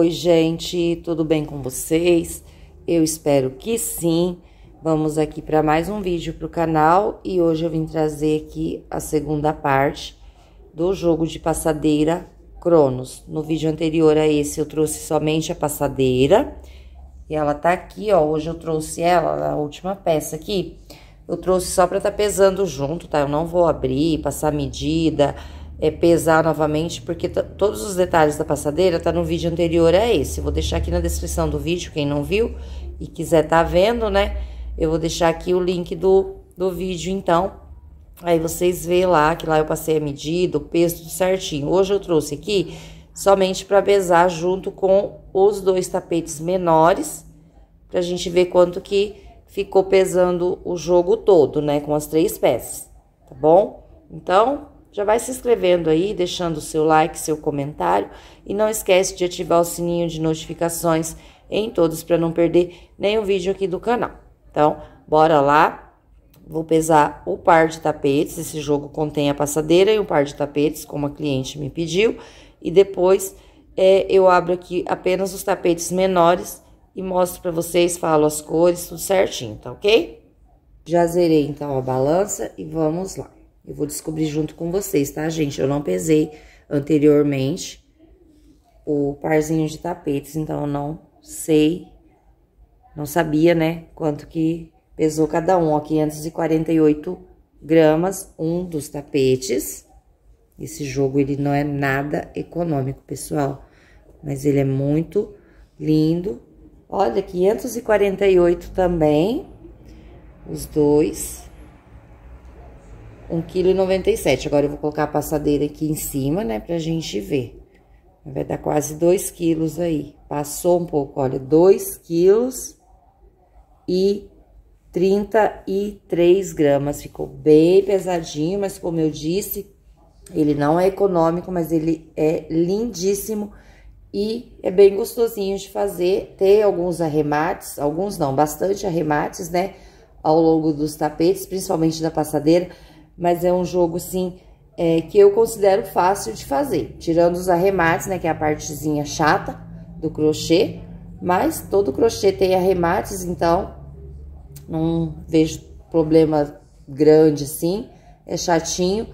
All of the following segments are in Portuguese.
Oi, gente, tudo bem com vocês? Eu espero que sim. Vamos aqui para mais um vídeo para o canal e hoje eu vim trazer aqui a segunda parte do jogo de passadeira Cronos. No vídeo anterior a esse eu trouxe somente a passadeira e ela tá aqui, ó. Hoje eu trouxe ela, a última peça aqui. Eu trouxe só para tá pesando junto, tá? Eu não vou abrir, passar medida, medida é, pesar novamente, porque todos os detalhes da passadeira tá no vídeo anterior a é esse. vou deixar aqui na descrição do vídeo, quem não viu e quiser tá vendo, né? Eu vou deixar aqui o link do, do vídeo, então. Aí vocês vê lá, que lá eu passei a medida, o peso, tudo certinho. Hoje eu trouxe aqui somente para pesar junto com os dois tapetes menores, pra gente ver quanto que ficou pesando o jogo todo, né? Com as três peças, tá bom? Então, já vai se inscrevendo aí, deixando o seu like, seu comentário e não esquece de ativar o sininho de notificações em todos para não perder nenhum vídeo aqui do canal. Então, bora lá. Vou pesar o par de tapetes, esse jogo contém a passadeira e um par de tapetes, como a cliente me pediu. E depois é, eu abro aqui apenas os tapetes menores e mostro para vocês, falo as cores, tudo certinho, tá ok? Já zerei então a balança e vamos lá. Eu vou descobrir junto com vocês, tá, gente? Eu não pesei anteriormente o parzinho de tapetes, então eu não sei, não sabia, né, quanto que pesou cada um. Ó, 548 gramas, um dos tapetes. Esse jogo, ele não é nada econômico, pessoal, mas ele é muito lindo. Olha, 548 também, os dois. 1,97 kg. Agora, eu vou colocar a passadeira aqui em cima, né, pra gente ver. Vai dar quase 2 quilos aí. Passou um pouco, olha, 2 quilos e 33 gramas. Ficou bem pesadinho, mas como eu disse, ele não é econômico, mas ele é lindíssimo e é bem gostosinho de fazer. Tem alguns arremates, alguns não, bastante arremates, né? Ao longo dos tapetes, principalmente da passadeira mas é um jogo, assim é, que eu considero fácil de fazer. Tirando os arremates, né, que é a partezinha chata do crochê, mas todo crochê tem arremates, então não vejo problema grande, assim. É chatinho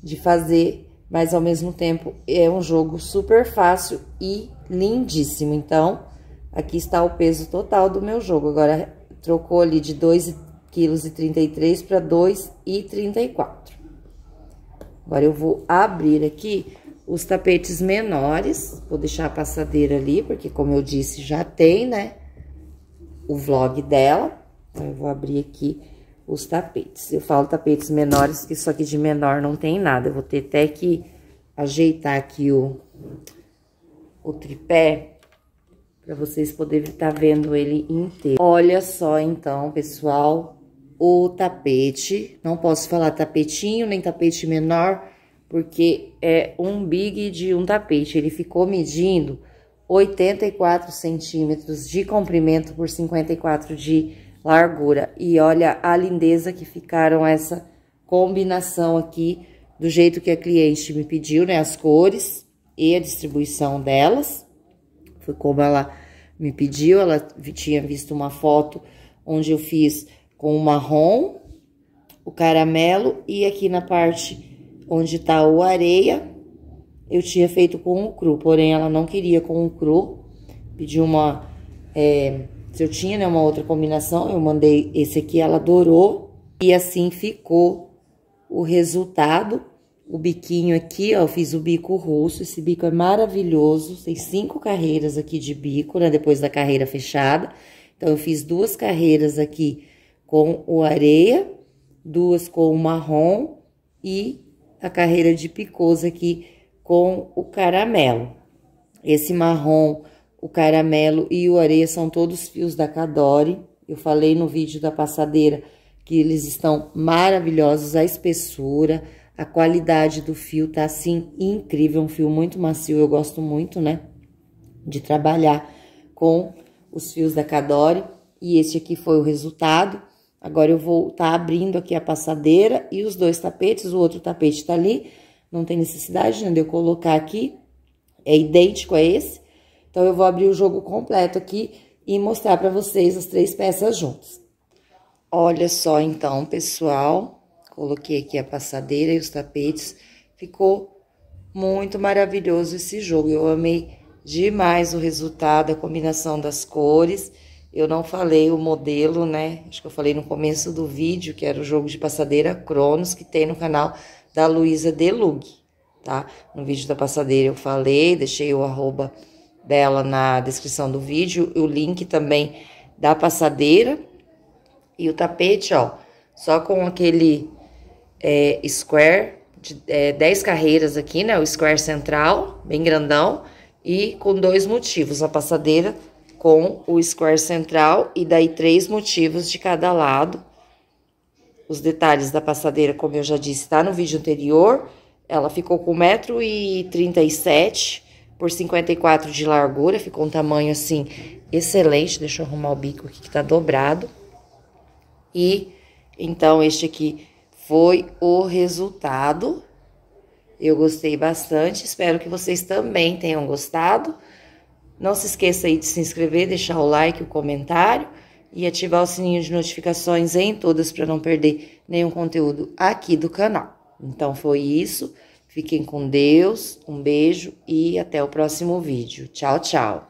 de fazer, mas ao mesmo tempo é um jogo super fácil e lindíssimo. Então, aqui está o peso total do meu jogo. Agora, trocou ali de 2 quilos e 33 para 2 e 34. Agora, eu vou abrir aqui os tapetes menores, vou deixar a passadeira ali, porque como eu disse, já tem, né, o vlog dela. Então, eu vou abrir aqui os tapetes. Eu falo tapetes menores, que só que de menor não tem nada. Eu vou ter até que ajeitar aqui o, o tripé para vocês poderem estar tá vendo ele inteiro. Olha só, então, pessoal, o tapete. Não posso falar tapetinho nem tapete menor, porque é um big de um tapete. Ele ficou medindo 84 centímetros de comprimento por 54 de largura. E olha a lindeza que ficaram essa combinação aqui, do jeito que a cliente me pediu, né? As cores e a distribuição delas. Foi como ela me pediu, ela tinha visto uma foto onde eu fiz com o marrom, o caramelo e aqui na parte onde tá o areia, eu tinha feito com o cru, porém ela não queria com o cru, pediu uma, é, se eu tinha né, uma outra combinação, eu mandei esse aqui, ela adorou e assim ficou o resultado. O biquinho aqui, ó, eu fiz o bico roxo, esse bico é maravilhoso, tem cinco carreiras aqui de bico, né, depois da carreira fechada. Então, eu fiz duas carreiras aqui com o areia, duas com o marrom e a carreira de picôs aqui com o caramelo. Esse marrom, o caramelo e o areia são todos fios da Cadore. Eu falei no vídeo da passadeira que eles estão maravilhosos, a espessura, a qualidade do fio tá assim incrível, um fio muito macio, eu gosto muito, né, de trabalhar com os fios da Cadore. E esse aqui foi o resultado. Agora eu vou tá abrindo aqui a passadeira e os dois tapetes, o outro tapete tá ali, não tem necessidade né, de eu colocar aqui, é idêntico a esse. Então, eu vou abrir o jogo completo aqui e mostrar pra vocês as três peças juntas. Olha só, então, pessoal, coloquei aqui a passadeira e os tapetes, ficou muito maravilhoso esse jogo, eu amei demais o resultado, a combinação das cores... Eu não falei o modelo, né? Acho que eu falei no começo do vídeo, que era o jogo de passadeira Cronos, que tem no canal da Luísa Delug, tá? No vídeo da passadeira eu falei, deixei o arroba dela na descrição do vídeo, o link também da passadeira e o tapete, ó, só com aquele é, square de é, 10 carreiras aqui, né? O square central, bem grandão, e com dois motivos, a passadeira com o square central e daí três motivos de cada lado. Os detalhes da passadeira, como eu já disse, está no vídeo anterior. Ela ficou com 1,37m por 54 de largura, ficou um tamanho assim excelente. Deixa eu arrumar o bico aqui que tá dobrado. E então este aqui foi o resultado. Eu gostei bastante, espero que vocês também tenham gostado. Não se esqueça aí de se inscrever, deixar o like, o comentário e ativar o sininho de notificações em todas para não perder nenhum conteúdo aqui do canal. Então foi isso. Fiquem com Deus, um beijo e até o próximo vídeo. Tchau, tchau!